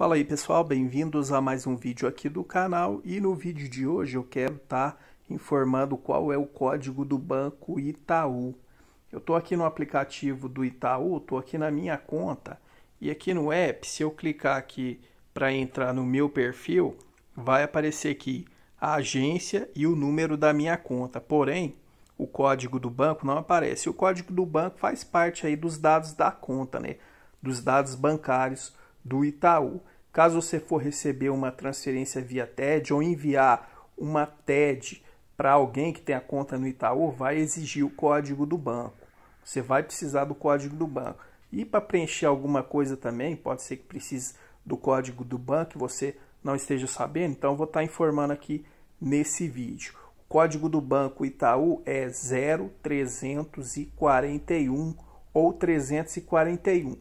Fala aí pessoal, bem-vindos a mais um vídeo aqui do canal e no vídeo de hoje eu quero estar tá informando qual é o código do Banco Itaú. Eu estou aqui no aplicativo do Itaú, estou aqui na minha conta e aqui no app, se eu clicar aqui para entrar no meu perfil, vai aparecer aqui a agência e o número da minha conta, porém o código do banco não aparece. O código do banco faz parte aí dos dados da conta, né? dos dados bancários do Itaú. Caso você for receber uma transferência via TED ou enviar uma TED para alguém que tem a conta no Itaú, vai exigir o código do banco. Você vai precisar do código do banco. E para preencher alguma coisa também, pode ser que precise do código do banco que você não esteja sabendo, então vou estar tá informando aqui nesse vídeo. O código do banco Itaú é 0341 ou 341.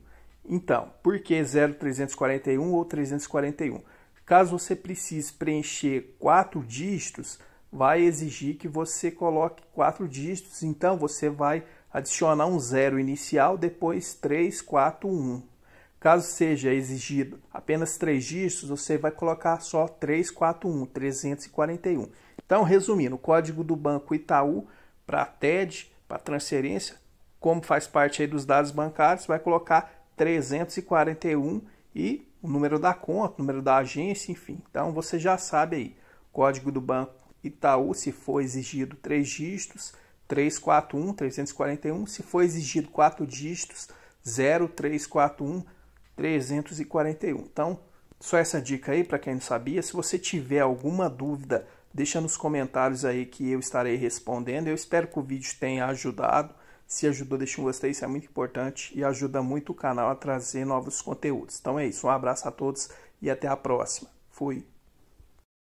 Então, por que 0341 ou 341? Caso você precise preencher quatro dígitos, vai exigir que você coloque quatro dígitos, então você vai adicionar um zero inicial, depois 341. Caso seja exigido apenas três dígitos, você vai colocar só 341, 341. Então, resumindo, o código do Banco Itaú para TED, para transferência, como faz parte aí dos dados bancários, vai colocar 341 e o número da conta, o número da agência, enfim. Então você já sabe aí. Código do Banco Itaú, se for exigido três dígitos, 341 341, se for exigido quatro dígitos, 0341 341. Então, só essa dica aí para quem não sabia. Se você tiver alguma dúvida, deixa nos comentários aí que eu estarei respondendo. Eu espero que o vídeo tenha ajudado. Se ajudou, deixa um gostei, isso é muito importante e ajuda muito o canal a trazer novos conteúdos. Então é isso, um abraço a todos e até a próxima. Fui!